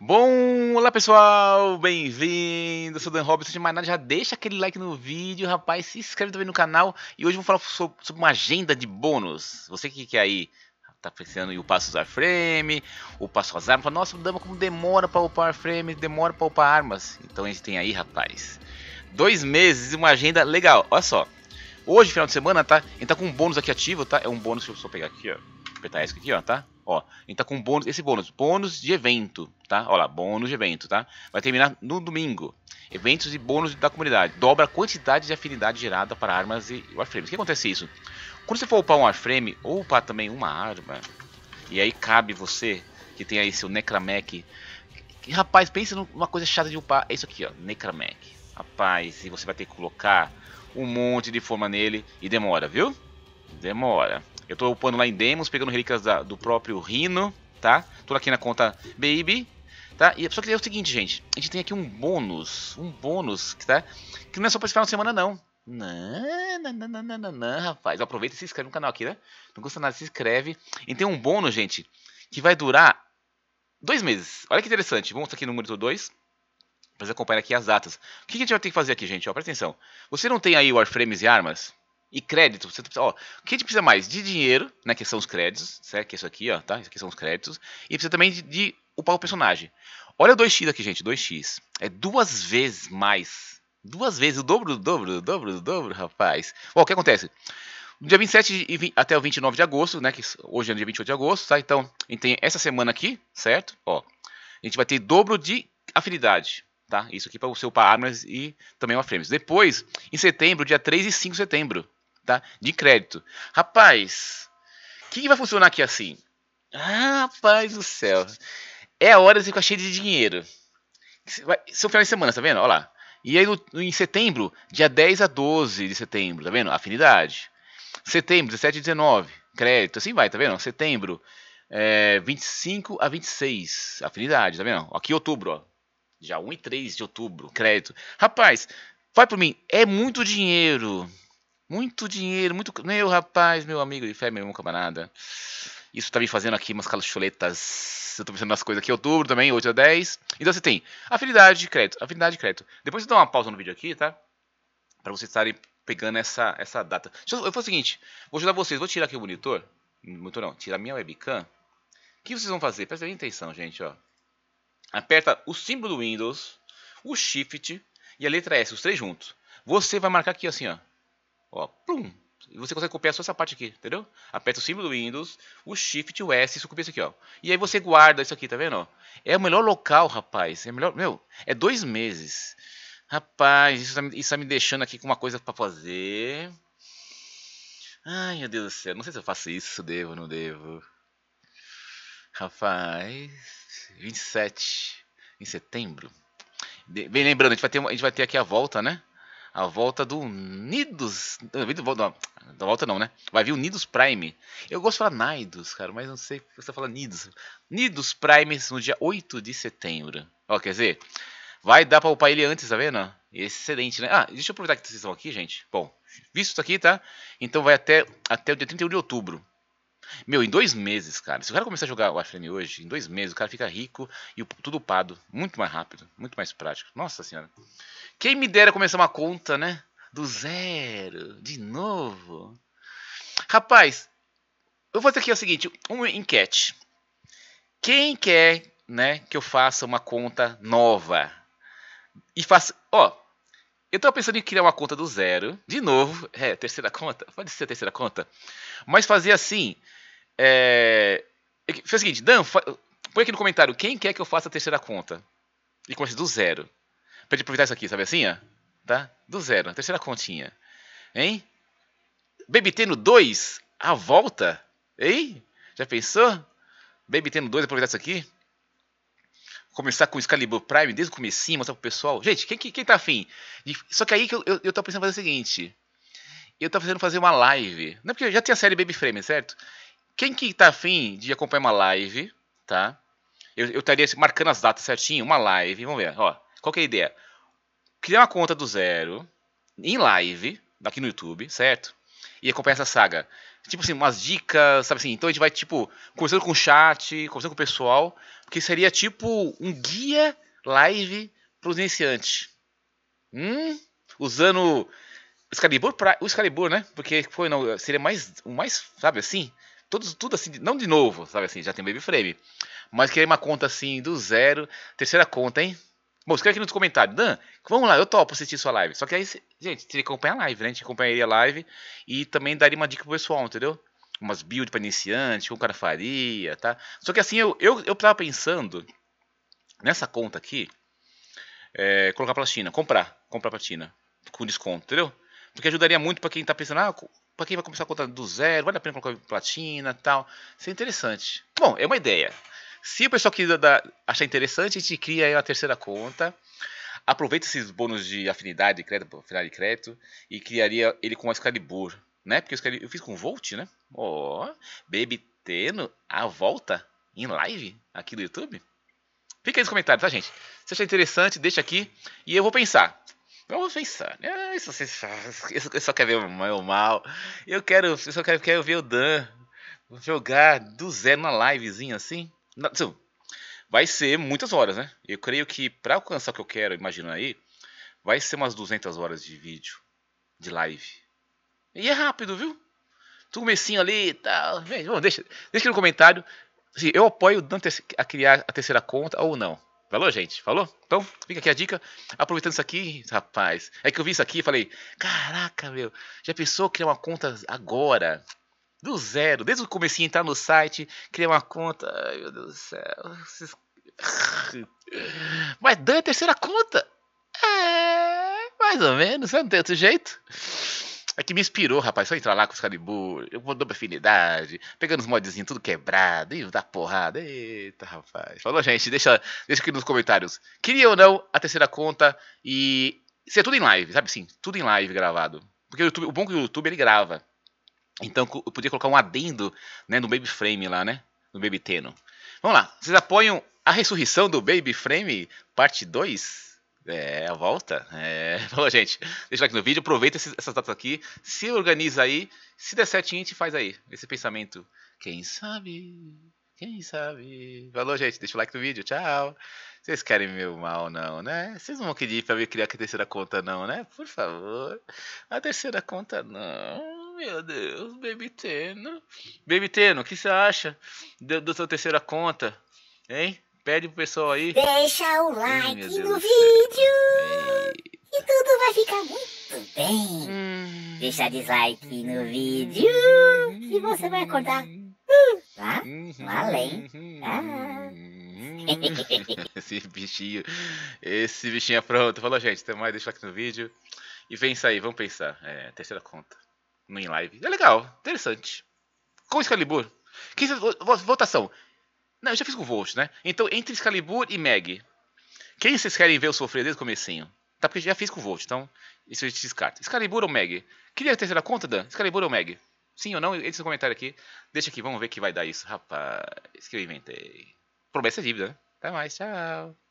Bom, olá pessoal, bem-vindo, sou Dan Robson, de mais nada, já deixa aquele like no vídeo, rapaz, se inscreve também no canal e hoje vou falar sobre uma agenda de bônus, você que quer aí, tá pensando em upar suas frame, upar suas armas, fala, nossa, dama, como demora para upar frame, demora para upar armas, então a gente tem aí, rapaz, dois meses e uma agenda legal, olha só, hoje, final de semana, tá, a gente tá com um bônus aqui ativo, tá, é um bônus, deixa eu só pegar aqui, ó, apertar esse aqui, ó, tá, Ó, a gente tá com bônus, esse bônus, bônus de evento, tá? Olha, lá, bônus de evento, tá? Vai terminar no domingo. Eventos e bônus da comunidade. Dobra a quantidade de afinidade gerada para armas e warframes. O que acontece isso? Quando você for upar um warframe, ou upar também uma arma, e aí cabe você, que tem aí seu Necramec. Rapaz, pensa numa coisa chata de upar. É isso aqui, ó, Necramec. Rapaz, e você vai ter que colocar um monte de forma nele e demora, viu? Demora. Eu estou upando lá em Demos, pegando relíquias da, do próprio Rino, tá? Tô aqui na conta Baby, tá? E, só que é o seguinte, gente. A gente tem aqui um bônus, um bônus, tá? Que não é só para esse final de semana, não. Não, não, não, não, não, não, rapaz. Aproveita e se inscreve no canal aqui, né? Não custa nada, se inscreve. E tem um bônus, gente, que vai durar dois meses. Olha que interessante. Vamos aqui no monitor 2 para acompanhar aqui as datas. O que a gente vai ter que fazer aqui, gente? Ó, presta atenção. Você não tem aí warframes e armas? e crédito. Você precisa, ó, o que a gente precisa mais? De dinheiro, né, que são os créditos, certo? Que é isso aqui, ó, tá? Isso aqui são os créditos. E precisa também de, de upar o personagem. Olha o 2x aqui, gente, 2x. É duas vezes mais. Duas vezes, o dobro, o dobro, o dobro, o dobro, rapaz. o que acontece? No dia 27 e 20, até o 29 de agosto, né, que hoje é dia 28 de agosto, tá? Então, a gente tem essa semana aqui, certo? Ó, a gente vai ter dobro de afinidade tá? Isso aqui para o seu para armas e também uma frames. Depois, em setembro, dia 3 e 5 de setembro, tá? De crédito. Rapaz, o que, que, vai funcionar aqui assim? Ah, rapaz do céu. É a hora de ficar cheio de dinheiro. Seu é final de semana, tá vendo? Olha lá. E aí, no, em setembro, dia 10 a 12 de setembro, tá vendo? Afinidade. Setembro, 17 a 19, crédito. Assim vai, tá vendo? Setembro, é, 25 a 26, afinidade, tá vendo? Aqui outubro, ó. Já 1 e 3 de outubro, crédito. Rapaz, vai por mim, é muito dinheiro. Muito dinheiro, muito. Meu rapaz, meu amigo de fé, meu irmão camarada. Isso tá me fazendo aqui umas calachuletas. Eu tô pensando nas coisas aqui. Outubro também, 8 a 10. Então você assim, tem afinidade de crédito, afinidade de crédito. Depois você dá uma pausa no vídeo aqui, tá? Pra vocês estarem pegando essa, essa data. Deixa eu, eu vou o seguinte: vou ajudar vocês. Vou tirar aqui o monitor. Monitor não, tirar minha webcam. O que vocês vão fazer? Presta bem atenção, gente, ó. Aperta o símbolo do Windows, o Shift e a letra S, os três juntos. Você vai marcar aqui assim, ó Ó, plum. E você consegue copiar só essa parte aqui, entendeu? Aperta o símbolo do Windows, o Shift, o S, isso copia isso aqui, ó. E aí você guarda isso aqui, tá vendo? Ó? É o melhor local, rapaz. É melhor. Meu, é dois meses. Rapaz, isso tá, me, isso tá me deixando aqui com uma coisa pra fazer. Ai, meu Deus do céu. Não sei se eu faço isso, devo, não devo. Rapaz. 27 em setembro. Bem lembrando, a gente vai ter, a gente vai ter aqui a volta, né? a volta do Nidos. Da volta não, né? Vai vir o Nidos Prime. Eu gosto de falar Nidos, cara, mas não sei se você fala Nidos. Nidos Prime no dia 8 de setembro. Ó, quer dizer, vai dar pra upar ele antes, tá vendo? Excelente, né? Ah, deixa eu aproveitar que vocês estão aqui, gente. Bom, visto isso aqui, tá? Então vai até, até o dia 31 de outubro. Meu, em dois meses, cara. Se o cara começar a jogar o Warframe hoje, em dois meses, o cara fica rico e tudo upado. Muito mais rápido, muito mais prático. Nossa senhora. Quem me dera começar uma conta, né? Do zero, de novo. Rapaz, eu vou fazer aqui é o seguinte, uma enquete. Quem quer, né, que eu faça uma conta nova? E faça, ó, eu tava pensando em criar uma conta do zero, de novo, é, terceira conta, pode ser a terceira conta, mas fazer assim, é... é Fez o seguinte, Dan, fa... põe aqui no comentário quem quer que eu faça a terceira conta. E comece do zero. Pra gente aproveitar isso aqui, sabe assim, ó? Tá? Do zero, terceira continha. Hein? Baby Tendo 2, a volta? Hein? Já pensou? Baby Tendo 2, aproveitar isso aqui? Começar com o Excalibur Prime desde o comecinho, mostrar pro pessoal. Gente, quem, quem, tá afim? Só que aí que eu, eu, eu tô pensando em fazer o seguinte. Eu tô pensando em fazer uma live. Não é porque já tem a série Baby Frame, certo? Quem que tá afim de acompanhar uma live, tá? Eu, eu estaria marcando as datas certinho, uma live. Vamos ver, ó. Qual que é a ideia? Criar uma conta do zero, em live, aqui no YouTube, certo? E acompanhar essa saga. Tipo assim, umas dicas, sabe assim? Então a gente vai, tipo, conversando com o chat, conversando com o pessoal, porque seria tipo um guia live para os iniciantes. Hum? Usando Excalibur, pra, o Excalibur, né? Porque foi, não, seria mais, mais, sabe assim? Tudo, tudo assim, não de novo, sabe assim, já tem baby frame. Mas querer uma conta assim, do zero. Terceira conta, hein? Bom, escreve aqui nos comentários. Dan, vamos lá, eu topo assistir sua live. Só que aí, gente, teria que acompanhar a live, né? A gente acompanharia a live e também daria uma dica pro pessoal, entendeu? Umas builds pra iniciante, o cara faria, tá? Só que assim, eu, eu, eu tava pensando nessa conta aqui, é, colocar pra China, comprar, comprar pra China, com desconto, entendeu? Porque ajudaria muito para quem tá pensando, ah, para quem vai começar a conta do zero, vale a pena colocar platina tal. Isso é interessante. Bom, é uma ideia. Se o pessoal quiser dar, achar interessante, a gente cria aí uma terceira conta. Aproveita esses bônus de afinidade, de crédito, final de crédito, e criaria ele com Excalibur, né? Porque Excalibur, eu fiz com Volt, né? Ó, oh, Baby Teno, a volta em live aqui no YouTube. Fica aí nos comentários, tá, gente? Se achar interessante, deixa aqui e eu vou pensar. Vamos pensar. né? Ah, isso, isso, isso, eu só quero ver o meu mal. Eu quero. Eu só quero, quero ver o Dan jogar do zero na livezinha assim. Não, assim, vai ser muitas horas, né? Eu creio que para alcançar o que eu quero, imaginando aí, vai ser umas 200 horas de vídeo, de live. E é rápido, viu? Tu comecinho ali e tal. Bom, deixa, deixa no comentário se eu apoio o Dan a criar a terceira conta ou não. Falou, gente? Falou? Então, fica aqui a dica. Aproveitando isso aqui, rapaz. É que eu vi isso aqui e falei: caraca, meu, já pensou criar uma conta agora? Do zero, desde o começo entrar no site, criar uma conta. Ai, meu Deus do céu. Mas Dan é a terceira conta? É, mais ou menos, não tem outro jeito. É que me inspirou, rapaz. Só entrar lá com os Calibur, eu vou dobra afinidade, pegando os modzinhos tudo quebrado, e dá porrada. Eita, rapaz. Falou, gente. Deixa, deixa aqui nos comentários. Queria ou não a terceira conta e ser é tudo em live, sabe Sim, Tudo em live gravado. Porque o, YouTube, o bom é que o YouTube ele grava. Então eu podia colocar um adendo né, no Baby Frame lá, né? No Baby Teno. Vamos lá. Vocês apoiam a ressurreição do Baby Frame, parte 2? É, volta. É, falou, gente. Deixa o like no vídeo, aproveita esses, essas datas aqui, se organiza aí, se der certinho, a gente faz aí. Esse pensamento. Quem sabe? Quem sabe? Falou, gente. Deixa o like no vídeo. Tchau. Vocês querem meu mal, não, né? Vocês não vão querer pra me criar a terceira conta, não, né? Por favor. A terceira conta, não. Meu Deus, Baby Teno. Baby Teno, o que você acha da sua terceira conta? Hein? Pede pro pessoal aí. Deixa o like Ai, no vídeo. E tudo vai ficar muito bem. Hum. Deixa dislike no vídeo. E você vai acordar. Lá, uhum. lá além. Ah. esse bichinho, esse bichinho é pronto. Falou, gente, até mais, deixa o like no vídeo. E vem sair, vamos pensar. É, terceira conta. No in live. É legal, interessante. Com Excalibur. Que votação. Não, eu já fiz com o Volt, né? Então, entre Excalibur e Meg. Quem vocês querem ver eu sofrer desde o comecinho? Tá, porque já fiz com o Volt, então isso a gente descarta. Excalibur ou Meg? Queria a terceira conta, Dan? Excalibur ou Meg? Sim ou não? Esse comentário aqui. Deixa aqui, vamos ver que vai dar isso. Rapaz, que eu inventei. Promessa é dívida, né? Até mais, tchau.